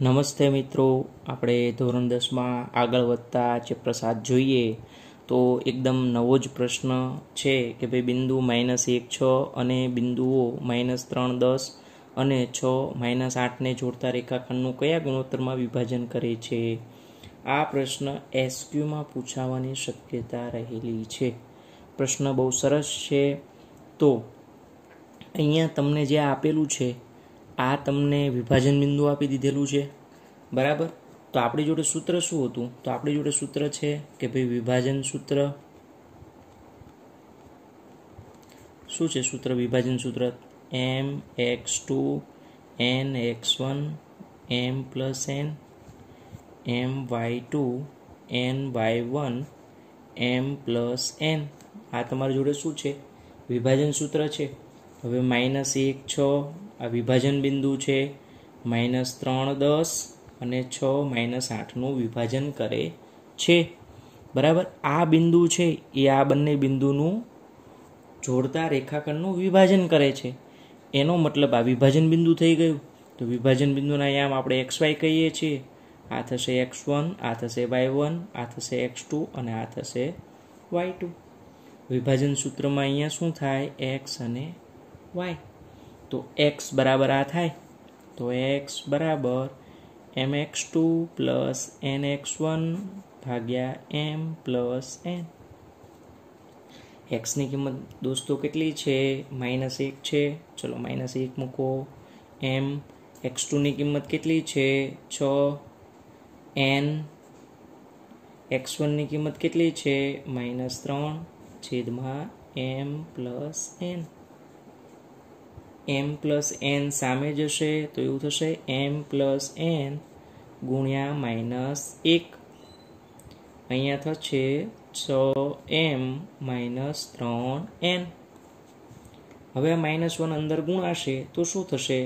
નમસ્તે મિત્રો આપણે ધોરણ દસમાં આગળ વધતા જે પ્રસાદ જોઈએ તો એકદમ નવો જ પ્રશ્ન છે કે ભાઈ બિંદુ માઇનસ એક છ અને બિંદુઓ માઇનસ ત્રણ દસ અને છ માઇનસ આઠને જોડતા રેખાખંડનું કયા ગુણોત્તરમાં વિભાજન કરે છે આ પ્રશ્ન એસક્યુમાં પૂછાવાની શક્યતા રહેલી છે પ્રશ્ન બહુ સરસ છે તો અહીંયા તમને જે આપેલું છે આ તમને વિભાજન બિંદુ આપી દીધેલું છે બરાબર તો આપણી જોડે સૂત્ર શું હતું તો આપણી જોડે સૂત્ર છે કે ભાઈ વિભાજન સૂત્ર શું છે સૂત્ર વિભાજન સૂત્ર M X two N X one M plus N M Y two N Y one M plus N આ તમારી જોડે શું છે વિભાજન સૂત્ર છે હવે માઇનસ એક છ આ વિભાજન બિંદુ છે માઇનસ ત્રણ દસ અને છ માઇનસ આઠનું વિભાજન કરે છે બરાબર આ બિંદુ છે એ આ બંને બિંદુનું જોડતા રેખાખંડનું વિભાજન કરે છે એનો મતલબ આ વિભાજન બિંદુ થઈ ગયું તો વિભાજન બિંદુના યામ આપણે એક્સ વાય કહીએ છીએ આ થશે એક્સ વન આ થશે વાય વન આ થશે એક્સ ટુ અને આ થશે વાય ટુ વિભાજન સૂત્રમાં અહીંયા શું થાય એક્સ અને વાય તો એક્સ બરાબર આ થાય તો એક્સ બરાબર M X two plus N X one ભાગ્યા એમ પ્લસ એન એક્સની કિંમત દોસ્તો કેટલી છે માઇનસ એક છે ચલો માઇનસ એક મૂકો એમ એક્સ ટુની કિંમત કેટલી છે છ એન એક્સ વનની કિંમત કેટલી છે માઇનસ ત્રણ છેદમાં M plus N M plus N સામે જશે તો એવું થશે એમ પ્લસ એન ગુણ્યા માઇનસ એક અહીંયા થશે છ એમ માઇનસ ત્રણ એન હવે આ માઇનસ વન અંદર ગુણાશે તો શું થશે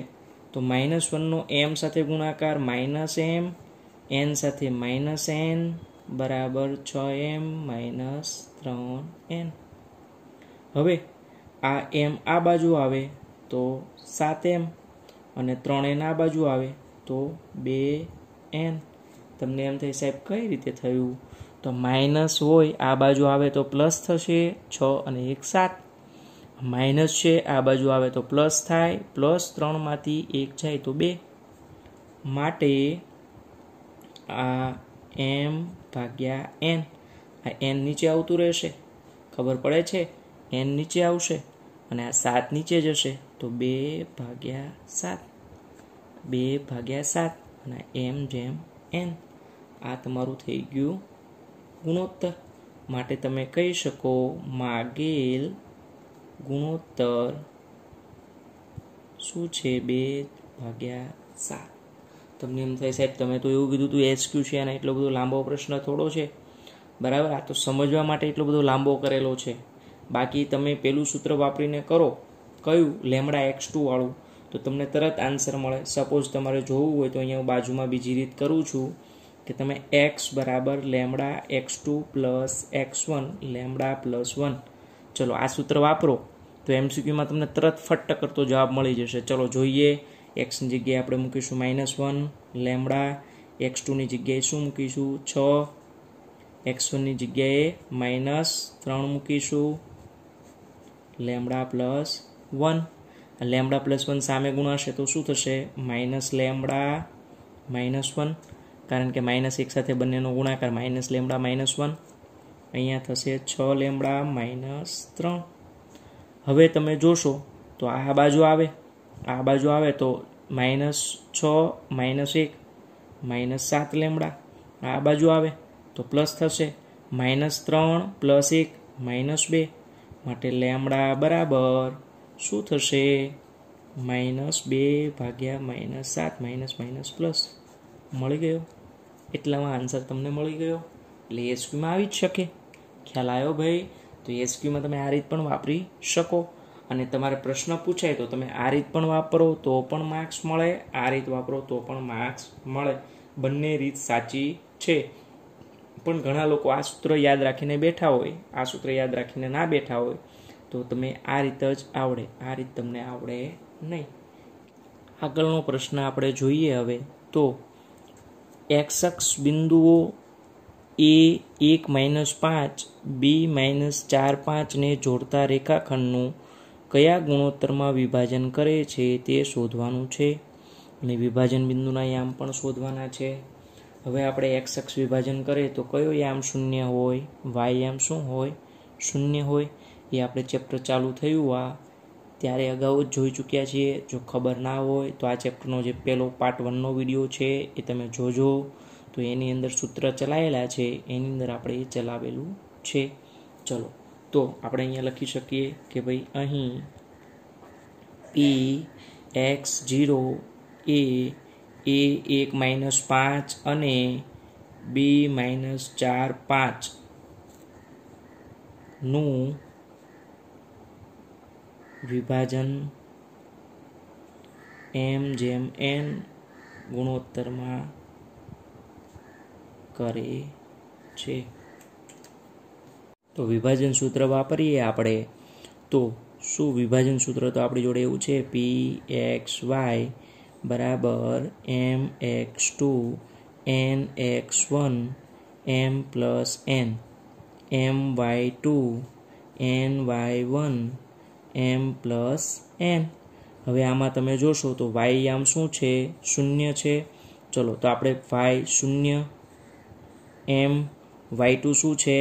તો માઇનસ વનનો એમ સાથે ગુણાકાર માઇનસ એમ એન સાથે માઇનસ એન બરાબર છ એમ માઇનસ ત્રણ એન હવે આ એમ આ બાજુ આવે તો સાત એમ અને ત્રણ એન આ બાજુ આવે તો બે એન તમને એમ થાય સાહેબ કઈ રીતે થયું તો માઇનસ હોય આ બાજુ આવે તો પ્લસ થશે છ અને એક સાત માઇનસ છે આ બાજુ આવે તો પ્લસ થાય પ્લસ ત્રણમાંથી એક જાય તો બે માટે આ એમ ભાગ્યા એન આ એન નીચે આવતું રહેશે ખબર પડે છે એન નીચે આવશે અને આ સાત નીચે જશે તો બે ભાગ્યા સાત બે ભાગ્યા સાત અને એમ જેમ એન આ તમારું થઈ ગયું ગુણોત્તર માટે તમે કહી શકો માગેલ ગુણોત્તર શું છે બે ભાગ્યા સાત તમને એમ થાય સાહેબ તમે તો એવું કીધું હતું ક્યુ છે અને એટલો બધો લાંબો પ્રશ્ન થોડો છે બરાબર આ તો સમજવા માટે એટલો બધો લાંબો કરેલો છે બાકી તમે પેલું સૂત્ર વાપરીને કરો કયું લેમડા એક્સ ટુ વાળું તો તમને તરત આન્સર મળે સપોઝ તમારે જોવું હોય તો અહીંયા હું બાજુમાં બીજી રીત કરું છું કે તમે એક્સ બરાબર lambda X two plus X one lambda plus one ચલો આ સૂત્ર વાપરો તો એમસીક્યુમાં તમને તરત ફટ્ટ કરતો જવાબ મળી જશે ચલો જોઈએ એક્સની જગ્યાએ આપણે મૂકીશું માઇનસ વન લેમડા એક્સ ટુની જગ્યાએ શું મૂકીશું છ એક્સ વનની જગ્યાએ માઇનસ ત્રણ મૂકીશું lambda plus one lambda plus one સામે ગુણાશે તો શું થશે માઇનસ લેમડા માઇનસ વન કારણ કે માઇનસ એક સાથે બંનેનો ગુણાકાર માઇનસ લેમડા માઇનસ વન અહીંયા થશે છ લેમડા માઇનસ ત્રણ હવે તમે જોશો તો આ બાજુ આવે આ બાજુ આવે તો માઇનસ છ માઇનસ એક માઇનસ સાત લેમડા આ બાજુ આવે તો પ્લસ થશે માઇનસ ત્રણ પ્લસ એક માઇનસ બે માટે લેમડા બરાબર શું થશે માઇનસ બે ભાગ્યા માઇનસ સાત માઇનસ માઇનસ પ્લસ મળી ગયો એટલામાં આન્સર તમને મળી ગયો એટલે એસક્યુમાં આવી જ શકે ખ્યાલ આવ્યો ભાઈ તો એસક્યુમાં તમે આ રીત પણ વાપરી શકો અને તમારે પ્રશ્ન પૂછાય તો તમે આ રીત પણ વાપરો તો પણ માર્ક્સ મળે આ રીત વાપરો તો પણ માર્ક્સ મળે બંને રીત સાચી છે પણ ઘણા લોકો આ સૂત્ર યાદ રાખીને બેઠા હોય આ સૂત્ર યાદ રાખીને ના બેઠા હોય તો તમે આ રીતે જ આવડે આ રીત તમને આવડે નહીં આગળનો પ્રશ્ન આપણે જોઈએ હવે તો એક્સક્ષ બિંદુઓ એ એક માઇનસ પાંચ બી માઇનસ ચાર પાંચને જોડતા રેખાખંડનું કયા ગુણોત્તરમાં વિભાજન કરે છે તે શોધવાનું છે અને વિભાજન બિંદુના યામ પણ શોધવાના છે હવે આપણે એક્સ અક્ષ વિભાજન કરીએ તો કયો યામ શૂન્ય હોય વાય યામ શું હોય શૂન્ય હોય એ આપણે ચેપ્ટર ચાલુ થયું આ ત્યારે અગાઉ જ જોઈ ચૂક્યા છીએ જો ખબર ના હોય તો આ ચેપ્ટરનો જે પહેલો પાર્ટ વનનો વિડીયો છે એ તમે જોજો તો એની અંદર સૂત્ર ચલાવેલા છે એની અંદર આપણે એ ચલાવેલું છે ચલો તો આપણે અહીંયા લખી શકીએ કે ભાઈ અહીં પી એક્સ ઝીરો એ એ એક માઇનસ પાંચ અને બી માઇનસ ચાર પાંચનું વિભાજન એમ જેમ એન ગુણોત્તરમાં કરે છે તો વિભાજન સૂત્ર વાપરીએ આપણે તો શું વિભાજન સૂત્ર તો આપણી જોડે એવું છે પી એક્સ વાય બરાબર M X two N X one M plus N M Y two N Y one M plus N હવે આમાં તમે જોશો તો વાય આમ શું છે શૂન્ય છે ચલો તો આપણે વાય શૂન્ય એમ વાય ટુ શું છે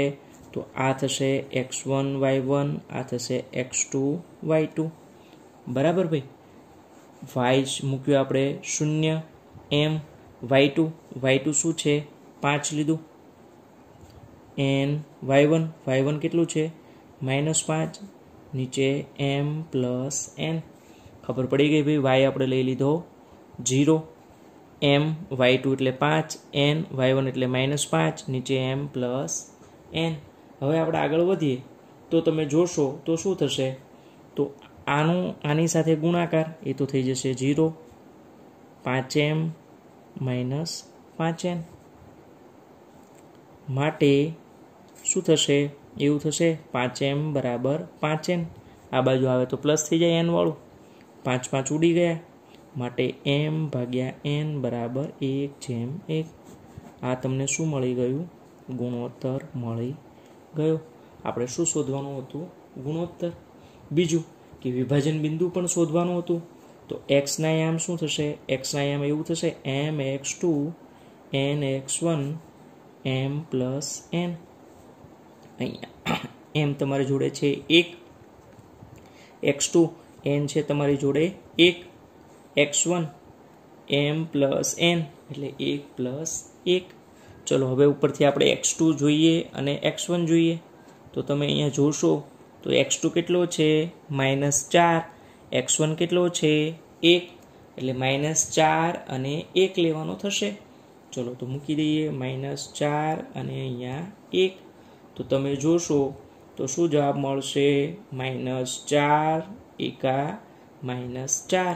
તો આ થશે એક્સ વન વાય વન આ થશે એક્સ ટુ વાય ટુ બરાબર ભાઈ વાય મૂક્યું આપણે શૂન્ય M Y two Y two શું છે પાંચ લીધું N Y one Y one કેટલું છે માઇનસ પાંચ નીચે એમ પ્લસ એન ખબર પડી ગઈ ભાઈ વાય આપણે લઈ લીધો જીરો એમ વાય ટુ એટલે પાંચ એન વાય વન એટલે માઇનસ પાંચ નીચે એમ પ્લસ એન હવે આપણે આગળ વધીએ તો તમે જોશો તો શું થશે તો આનું આની સાથે ગુણાકાર એ તો થઈ જશે જીરો પાંચ એમ માઇનસ પાંચ એન માટે શું થશે એવું થશે પાંચ એમ બરાબર પાંચ એન આ બાજુ આવે તો પ્લસ થઈ જાય એનવાળું પાંચ પાંચ ઉડી ગયા માટે એમ ભાગ્યા એન બરાબર એક જેમ એક આ તમને શું મળી ગયું ગુણોત્તર મળી ગયો આપણે શું શોધવાનું હતું ગુણોત્તર બીજું કે વિભાજન બિંદુ પણ શોધવાનું હતું તો એક્સના યામ શું થશે એક્સના યામ એવું થશે M X two N X one M plus N અહીંયા એમ તમારી જોડે છે એક એક્સ ટુ એન છે તમારી જોડે એક X one M plus N એટલે એક પ્લસ એક ચલો હવે ઉપરથી આપણે એક્સ ટુ જોઈએ અને એક્સ વન જોઈએ તો તમે અહીંયા જોશો તો એક્સ ટુ કેટલો છે માઇનસ ચાર એક્સ વન કેટલો છે એક એટલે માઇનસ ચાર અને એક લેવાનો થશે ચલો તો મૂકી દઈએ માઇનસ ચાર અને અહીંયા એક તો તમે જોશો તો શું જવાબ મળશે માઇનસ ચાર એકા માઇનસ ચાર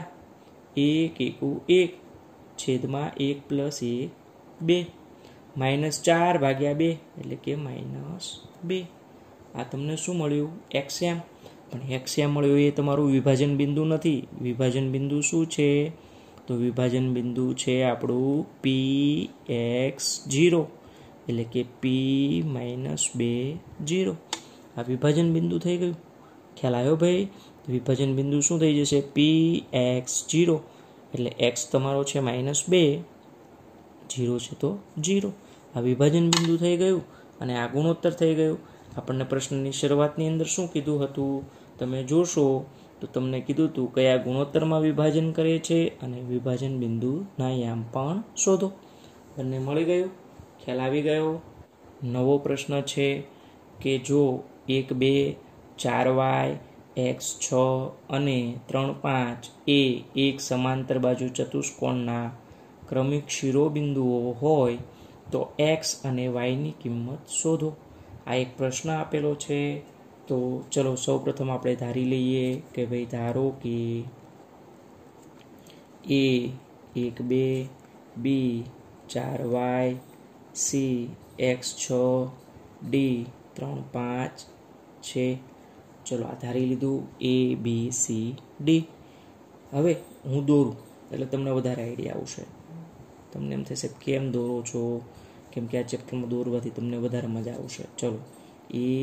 એક એકુ એક છેદમાં એક પ્લસ એક બે માઇનસ ચાર ભાગ્યા બે એટલે કે માઇનસ બે આ તમને શું મળ્યું એક્સએમ પણ એક્સએમ મળ્યું એ તમારું વિભાજન બિંદુ નથી વિભાજન બિંદુ શું છે તો વિભાજન બિંદુ છે આપણું પી એક્સ જીરો એટલે કે પી માઇનસ બે જીરો આ વિભાજન બિંદુ થઈ ગયું ખ્યાલ આવ્યો ભાઈ વિભાજન બિંદુ શું થઈ જશે પી એક્સ જીરો એટલે એક્સ તમારો છે માઇનસ બે જીરો છે તો જીરો આ વિભાજન બિંદુ થઈ ગયું અને આ ગુણોત્તર થઈ ગયું આપણને પ્રશ્નની શરૂઆતની અંદર શું કીધું હતું તમે જોશો તો તમને કીધું હતું કયા ગુણોત્તરમાં વિભાજન કરે છે અને વિભાજન બિંદુના યામ પણ શોધો બંને મળી ગયું ખ્યાલ આવી ગયો નવો પ્રશ્ન છે કે જો એક બે ચાર વાય એક્સ છ અને ત્રણ પાંચ એ એક સમાંતર બાજુ ચતુષ્કોણના ક્રમિક શિરોબિંદુઓ હોય તો એક્સ અને વાયની કિંમત શોધો આ એક પ્રશ્ન આપેલો છે તો ચલો સૌપ્રથમ આપણે ધારી લઈએ કે ભાઈ ધારો કે એ એક બે બી ચાર વાય સી એક્સ છ ડી ત્રણ પાંચ છે ચલો આ ધારી લીધું એ બી સી ડી હવે હું દોરું એટલે તમને વધારે આઈડિયા આવશે તમને એમ થશે કેમ દોરો છો કેમ કે આ ચેપ્ટરમાં દોરવાથી તમને વધારે મજા આવશે ચલો એ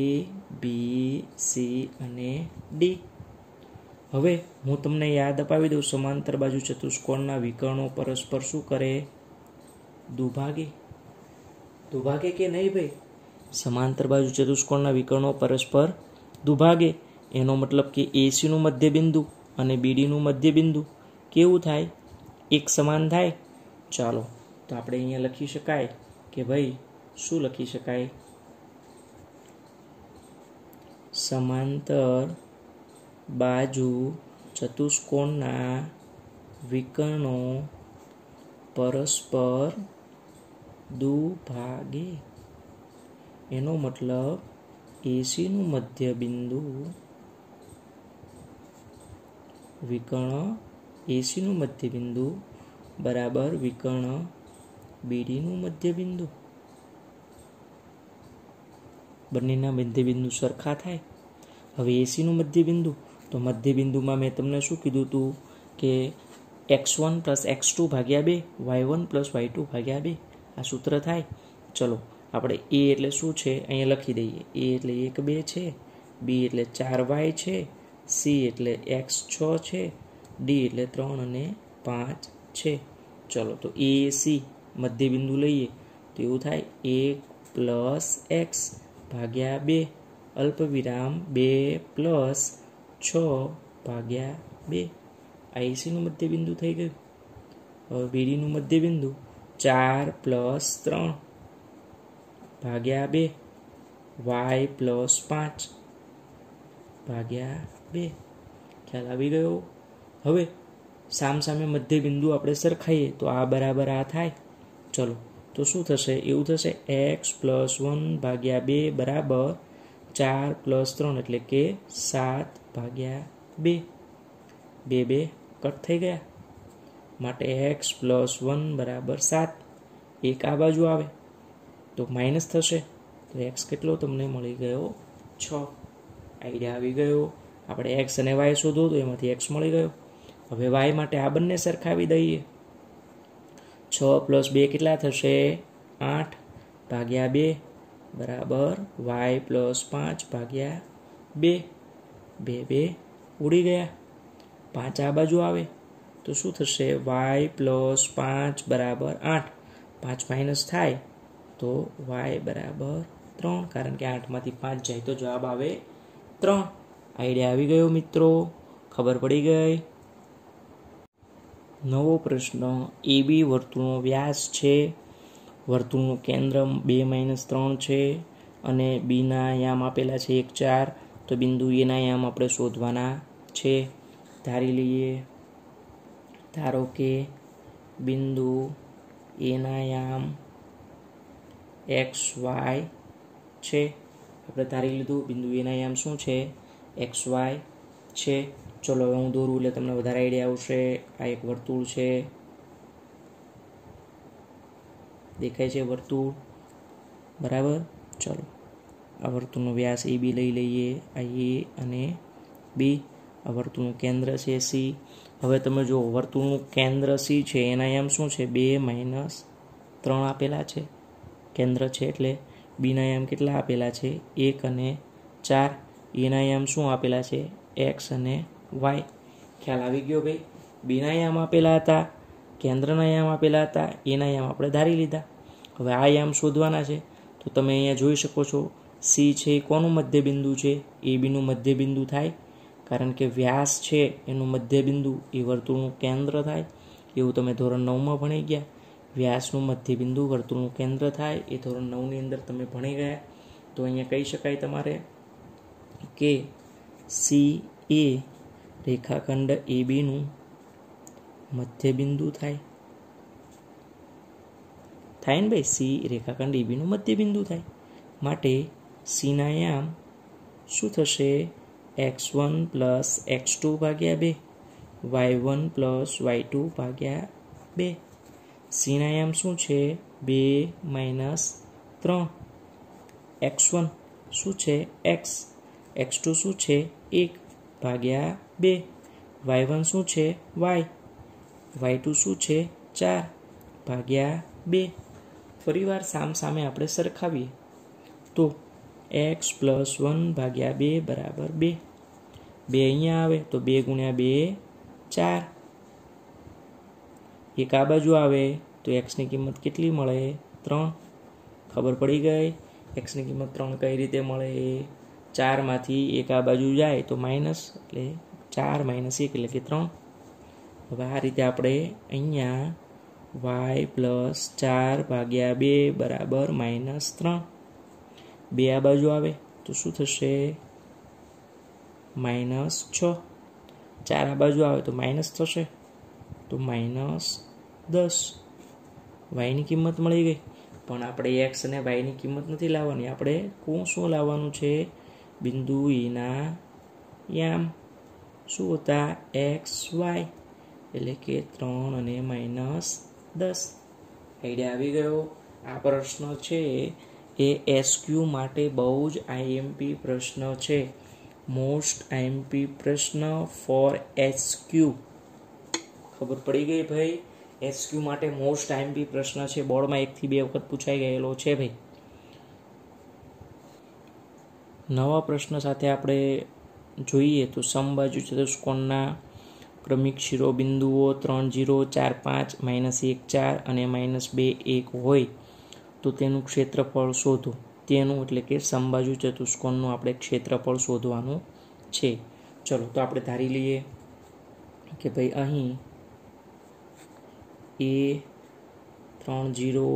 બી સી અને ડી હવે હું તમને યાદ અપાવી દઉં સમાંતર બાજુ ચતુષ્કોણના વિકર્ણો પરસ્પર શું કરે દુભાગી દુભાગે કે નહીં ભાઈ સમાંતર બાજુ ચતુષ્કોણના વિકર્ણો પરસ્પર દુભાગે એનો મતલબ કે એસીનું મધ્યબિંદુ અને બીડીનું મધ્યબિંદુ કેવું થાય એક સમાન થાય ચાલો તો આપણે અહીંયા લખી શકાય કે ભાઈ શું લખી શકાય સમાંતર બાજુ ચતુષ્કોણના વિકર્ણો પરસ્પર દુભાગે એનો મતલબ એસીનું મધ્ય બિંદુ વિકર્ણ એસીનું મધ્ય બિંદુ બરાબર વિકર્ણ બીડીનું મધ્ય બિંદુ બંનેના મધ્ય બિંદુ સરખા થાય હવે એસીનું મધ્ય બિંદુ તો મધ્ય બિંદુમાં મેં તમને શું કીધું હતું કે X one plus X two ભાગ્યા બે Y one plus Y two ભાગ્યા બે આ સૂત્ર થાય ચલો આપણે એ એટલે શું છે અહીંયા લખી દઈએ એ એટલે એક બે છે બી એટલે ચાર વાય છે સી એટલે એક્સ છ છે ડી એટલે ત્રણ અને પાંચ છે ચલો તો એ સી મધ્યબિંદુ લઈએ તો એવું થાય એક પ્લસ એક્સ ભાગ્યા બે અલ્પવિરામ બે પ્લસ છ ભાગ્યા બે આઈસીનું મધ્યબિંદુ થઈ ગયું હવે બીડીનું મધ્યબિંદુ ચાર પ્લસ ત્રણ ભાગ્યા બે વાય પ્લસ પાંચ ભાગ્યા બે ખ્યાલ આવી ગયો હવે સામસામે મધ્ય બિંદુ આપણે સરખાઈએ તો આ બરાબર આ થાય ચલો તો શું થશે એવું થશે એક્સ પ્લસ વન ભાગ્યા બે બરાબર ચાર પ્લસ ત્રણ એટલે કે સાત ભાગ્યા બે બે બે કટ થઈ ગયા માટે એક્સ પ્લસ વન બરાબર સાત એક આ બાજુ આવે તો માઇનસ થશે તો એક્સ કેટલો તમને મળી ગયો છ આઈડિયા આવી ગયો આપણે એક્સ અને વાય શોધો તો એમાંથી એક્સ મળી ગયો હવે વાય માટે આ બંને સરખાવી દઈએ છ પ્લસ બે કેટલા થશે આઠ ભાગ્યા બે બરાબર વાય પ્લસ પાંચ ભાગ્યા બે બે બે ઉડી ગયા પાંચ આ બાજુ આવે તો શું થશે વાય પ્લસ પાંચ બરાબર આઠ પાંચ માઇનસ થાય તો વાય બરાબર ત્રણ કારણ કે આઠમાંથી પાંચ જાય તો જવાબ આવે ત્રણ આઈડિયા આવી ગયો મિત્રો ખબર પડી ગઈ નવો પ્રશ્ન એ બી વર્તુળનો વ્યાસ છે વર્તુળનું કેન્દ્ર બે માઇનસ ત્રણ છે અને બીના યામ આપેલા છે એક ચાર તો બિંદુ એના યામ આપણે શોધવાના છે ધારી લઈએ ધારો કે બિંદુ એનાયામ એક્સ વાય છે આપણે ધારી લીધું બિંદુ એના એનાયામ શું છે એક્સ વાય છે ચલો હવે હું દોરું એટલે તમને વધારે આઈડિયા આવશે આ એક વર્તુળ છે દેખાય છે વર્તુળ બરાબર ચલો આ વર્તુળનો વ્યાસ એ બી લઈ લઈએ આ એ અને બી વર્તુળનું કેન્દ્ર છે સી હવે તમે જુઓ વર્તુળનું કેન્દ્ર સી છે એના એમ શું છે બે માઇનસ ત્રણ આપેલા છે કેન્દ્ર છે એટલે બીના એમ કેટલા આપેલા છે એક અને ચાર એના e એમ શું આપેલા છે એક્સ અને વાય ખ્યાલ આવી ગયો ભાઈ બીના યામ આપેલા હતા કેન્દ્રના યામ આપેલા હતા એના e યામ આપણે ધારી લીધા હવે આ યામ શોધવાના છે તો તમે અહીંયા જોઈ શકો છો સી છે એ કોનું મધ્યબિંદુ છે એ બીનું મધ્યબિંદુ થાય કારણ કે વ્યાસ છે એનું મધ્યબિંદુ એ વર્તુળનું કેન્દ્ર થાય એવું તમે ધોરણ નવમાં ભણી ગયા વ્યાસનું મધ્યબિંદુ વર્તુળનું કેન્દ્ર થાય એ ધોરણ નવની અંદર તમે ભણી ગયા તો અહીંયા કહી શકાય તમારે કે સી એ રેખાખંડ એ બીનું મધ્યબિંદુ થાય થાય ને ભાઈ સી રેખાખંડ એ બીનું મધ્યબિંદુ થાય માટે સીના યામ શું થશે X one plus X two ભાગ્યા બે Y one plus Y two ભાગ્યા બે સીનાયામ શું છે બે માઇનસ ત્રણ એક્સ વન શું છે એક્સ એક્સ ટુ શું છે એક ભાગ્યા બે વાય વન શું છે વાય વાય ટુ શું છે ચાર ભાગ્યા બે ફરીવાર સામ સામે આપણે સરખાવીએ તો એક્સ પ્લસ વન ભાગ્યા બે બરાબર બે બે અહીંયા આવે તો બે ગુણ્યા બે ચાર એક આ બાજુ આવે તો એક્સની કિંમત કેટલી મળે ત્રણ ખબર પડી ગઈ એક્સની કિંમત ત્રણ કઈ રીતે મળે ચારમાંથી એક આ બાજુ જાય તો માઇનસ એટલે ચાર માઇનસ એક એટલે કે ત્રણ હવે આ રીતે આપણે અહીંયા વાય પ્લસ ચાર ભાગ્યા બે બરાબર માઇનસ ત્રણ બે આ બાજુ આવે તો શું થશે માઇનસ છ ચાર આ બાજુ આવે તો માઇનસ થશે તો માઇનસ દસ વાયની કિંમત મળી ગઈ પણ આપણે એક્સ અને વાયની કિંમત નથી લાવવાની આપણે કું શું લાવવાનું છે બિંદુ ઈના e યામ શું હતા એક્સ વાય એટલે કે ત્રણ અને માઇનસ દસ આઈડિયા આવી ગયો આ પ્રશ્ન છે એ એસક્યુ માટે બહુ જ આઈએમપી પ્રશ્ન છે મોસ્ટ આઈએમપી પ્રશ્ન ફોર એસક્યુ ખબર પડી ગઈ ભાઈ એસક્યુ માટે મોસ્ટ આઈએમપી પ્રશ્ન છે બોર્ડમાં એકથી બે વખત પૂછાઈ ગયેલો છે ભાઈ નવા પ્રશ્ન સાથે આપણે જોઈએ તો સમબાજુ ચતુષ્કોણના ક્રમિક શિરોબિંદુઓ ત્રણ જીરો ચાર પાંચ માઇનસ એક ચાર અને માઇનસ બે એક હોય તો તેનું ક્ષેત્રફળ શોધો તેનું એટલે કે સંબાજુ ચતુષ્કોણનું આપણે ક્ષેત્રફળ શોધવાનું છે ચલો તો આપણે ધારી લઈએ કે ભાઈ અહીં એ ત્રણ જીરો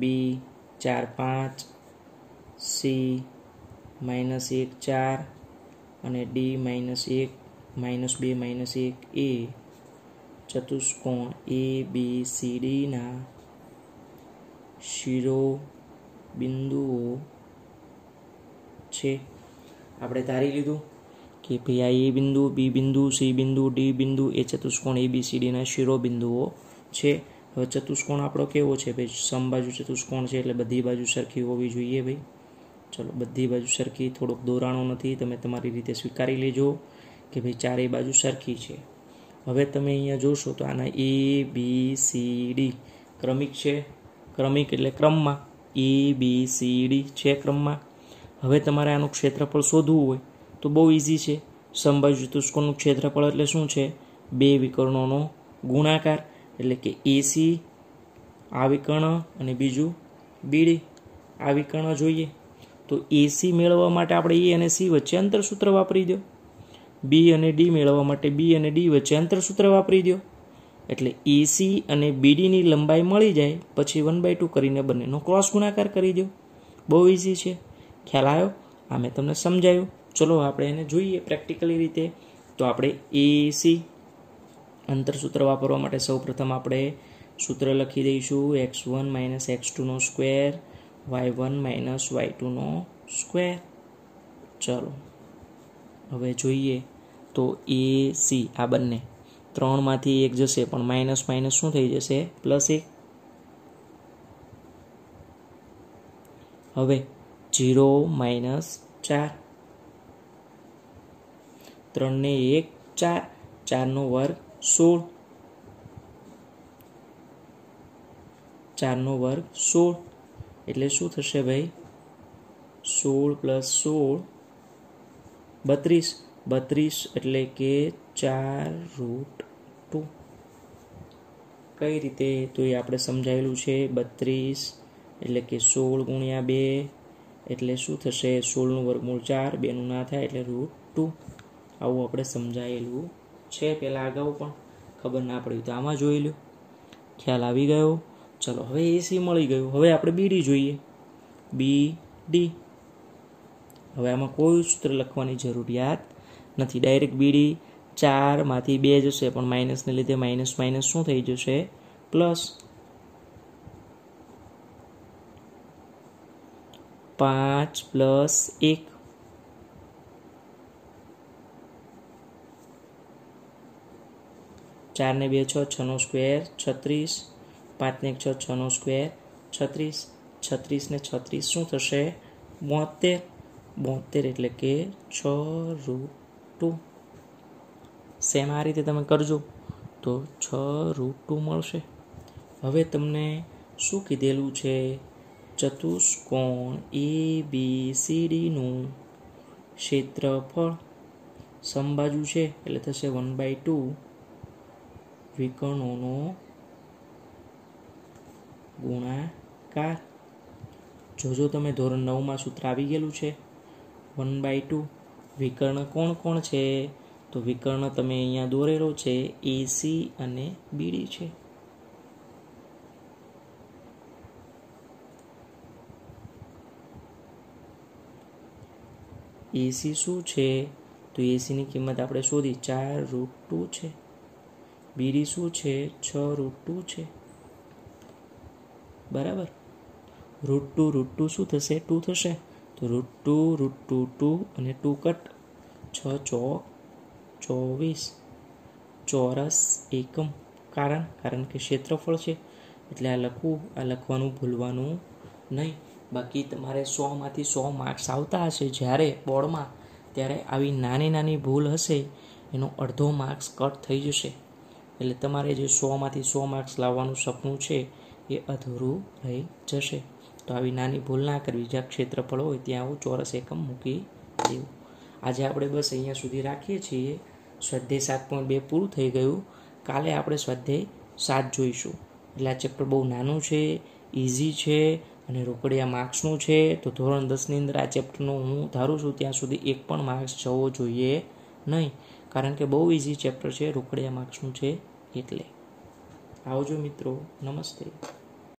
બી ચાર પાંચ સી માઇનસ એક ચાર અને ડી માઇનસ એક માઇનસ બે માઇનસ એક એ ચતુષ્કોણ એ બી સી ડીના શિરો બિંદુઓ છે આપણે ધારી લીધું કે ભાઈ આ એ બિંદુ બી બિંદુ સી બિંદુ ડી બિંદુ એ ચતુષ્કોણ એ બી સી ડીના શિરોબિંદુઓ છે હવે ચતુષ્કોણ આપણો કેવો છે ભાઈ સમબાજુ ચતુષ્કોણ છે એટલે બધી બાજુ સરખી હોવી જોઈએ ભાઈ ચલો બધી બાજુ સરખી થોડોક દોરાણો નથી તમે તમારી રીતે સ્વીકારી લેજો કે ભાઈ ચારેય બાજુ સરખી છે હવે તમે અહીંયા જોશો તો આના એ બી સી ડી ક્રમિક છે ક્રમિક એટલે ક્રમમાં એ બી સી ડી છે ક્રમમાં હવે તમારે આનું ક્ષેત્રફળ શોધવું હોય તો બહુ ઇઝી છે સંભાજી ચતુષ્કોણનું ક્ષેત્રફળ એટલે શું છે બે વિકર્ણોનો ગુણાકાર એટલે કે એસી આ વિકર્ણ અને બીજું બીડી આ વિકર્ણ જોઈએ તો એસી મેળવવા માટે આપણે એ અને સી વચ્ચે અંતર સૂત્ર વાપરી દો બી અને ડી મેળવવા માટે બી અને ડી વચ્ચે અંતરસૂત્ર વાપરી દો એટલે એસી અને બીડીની લંબાઈ મળી જાય પછી વન બાય ટુ કરીને બંનેનો ક્રોસ ગુણાકાર કરી દો બહુ ઇઝી છે ખ્યાલ આવ્યો આ મેં તમને સમજાયું ચલો આપણે એને જોઈએ પ્રેક્ટિકલી રીતે તો આપણે એસી અંતરસૂત્ર વાપરવા માટે સૌપ્રથમ આપણે સૂત્ર લખી દઈશું એક્સ વન માઇનસ એક્સ ટુનો square Y one minus Y ટુનો સ્ક્વેર ચલો હવે જોઈએ તો એસી આ બંને ત્રણમાંથી એક જશે પણ માઇનસ માઇનસ શું થઈ જશે પ્લસ એક હવે જીરો માઇનસ ચાર ત્રણને એક ચાર ચારનો વર્ગ સોળ ચારનો વર્ગ સોળ એટલે શું થશે ભાઈ સોળ પ્લસ સોળ બત્રીસ બત્રીસ એટલે કે ચાર રૂટ ટુ કઈ રીતે તો એ આપણે સમજાયેલું છે બત્રીસ એટલે કે સોળ ગુણ્યા બે એટલે શું થશે સોળનું વર્ગમૂળ ચાર બેનું ના થાય એટલે રૂટ ટુ આવું આપણે સમજાયેલું છે પહેલાં અગાઉ પણ ખબર ના પડી તો આમાં જોઈ લો ખ્યાલ આવી ગયો ચલો હવે એસી મળી ગયું હવે આપણે બીડી જોઈએ બી ડી હવે આમાં કોઈ સૂત્ર લખવાની જરૂરિયાત નથી ડાયરેક્ટ બીડી ચારમાંથી બે જશે પણ માઇનસને લીધે માઇનસ માઇનસ શું થઈ જશે પ્લસ પાંચ પ્લસ એક ચારને બે છ છનો સ્ક્વેર છત્રીસ પાંચને એક છ છનો સ્ક્વેર છત્રીસ છત્રીસને છત્રીસ શું થશે બોતેર બોતેર એટલે કે છ રૂટ ટુ સેમ આ રીતે તમે કરજો તો છ રૂટ ટુ મળશે હવે તમને શું કીધેલું છે ચતુષ્કોણ એ બી સી ડીનું ક્ષેત્રફળ સમબાજુ છે એટલે થશે વન બાય ટુ વિકર્ણોનો ગુણાકાર જોજો તમે ધોરણ નવમાં સૂત્ર આવી ગયેલું છે વન બાય ટુ વિકર્ણ કોણ કોણ છે તો વિકર્ણ તમે અહીંયા દોરેલો છે એસી અને બીડી છે એસી શું છે તો એસીની કિંમત આપણે શોધી ચાર રૂટ ટુ છે બીડી શું છે છ રૂટ ટુ છે બરાબર રૂટ ટુ રૂટ ટુ શું થશે ટુ થશે તો root two root two two અને ટુ કટ છ ચોક ચોવીસ ચોરસ એકમ કારણ કારણ કે ક્ષેત્રફળ છે એટલે આ લખવું આ લખવાનું ભૂલવાનું નહીં બાકી તમારે સોમાંથી સો માર્ક્સ આવતા હશે જ્યારે બોર્ડમાં ત્યારે આવી નાની નાની ભૂલ હશે એનો અડધો માર્ક્સ કટ થઈ જશે એટલે તમારે જે સોમાંથી સો માર્ક્સ લાવવાનું સપનું છે એ અધૂરું રહી જશે તો આવી નાની ભૂલ ના કરવી જ્યાં ક્ષેત્રફળ હોય ત્યાં હું ચોરસ એકમ મૂકી દેવું આજે આપણે બસ અહીંયા સુધી રાખીએ છીએ સ્વાધ્યાય સાત પોઈન્ટ બે પૂરું થઈ ગયું કાલે આપણે સ્વાધ્યાય સાત જોઈશું એટલે આ ચેપ્ટર બહુ નાનું છે ઇઝી છે અને રોકડિયા માર્ક્સનું છે તો ધોરણ દસની અંદર આ ચેપ્ટરનું હું ધારું છું ત્યાં સુધી એક પણ માર્ક્સ જવો જોઈએ નહીં કારણ કે બહુ ઇઝી ચેપ્ટર છે રોકડિયા માર્ક્સનું છે એટલે આવજો મિત્રો નમસ્તે